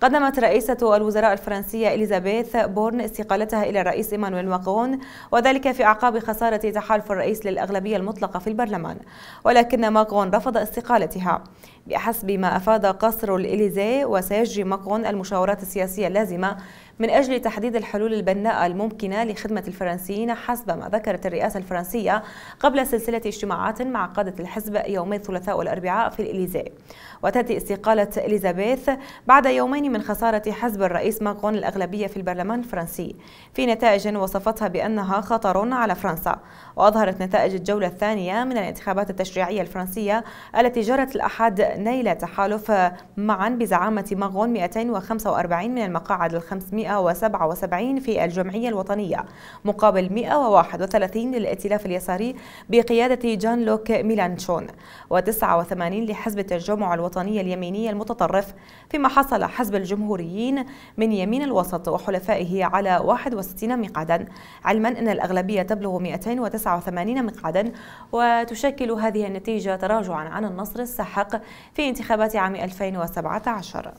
قدمت رئيسة الوزراء الفرنسية إليزابيث بورن استقالتها إلى الرئيس إيمانويل ماكرون وذلك في أعقاب خسارة تحالف الرئيس للأغلبية المطلقة في البرلمان ولكن ماكرون رفض استقالتها بحسب ما أفاد قصر الإليزي وسيجري ماكرون المشاورات السياسية اللازمة من أجل تحديد الحلول البناءة الممكنة لخدمة الفرنسيين حسب ما ذكرت الرئاسة الفرنسية قبل سلسلة اجتماعات مع قادة الحزب يومي الثلاثاء والأربعاء في الإليزي وتأتي استقالة إليزابيث بعد يومين من خسارة حزب الرئيس ماكرون الأغلبية في البرلمان الفرنسي في نتائج وصفتها بأنها خطر على فرنسا وأظهرت نتائج الجولة الثانية من الانتخابات التشريعية الفرنسية التي جرت الأحد نيل تحالف معا بزعامة مغون 245 من المقاعد ال 577 في الجمعية الوطنية مقابل 131 للائتلاف اليساري بقيادة جان لوك ميلانشون و89 لحزب التجمع الوطني اليميني المتطرف فيما حصل حزب الجمهوريين من يمين الوسط وحلفائه على 61 مقعدا علما أن الأغلبية تبلغ 289 مقعدا وتشكل هذه النتيجة تراجعا عن النصر الساحق في انتخابات عام 2017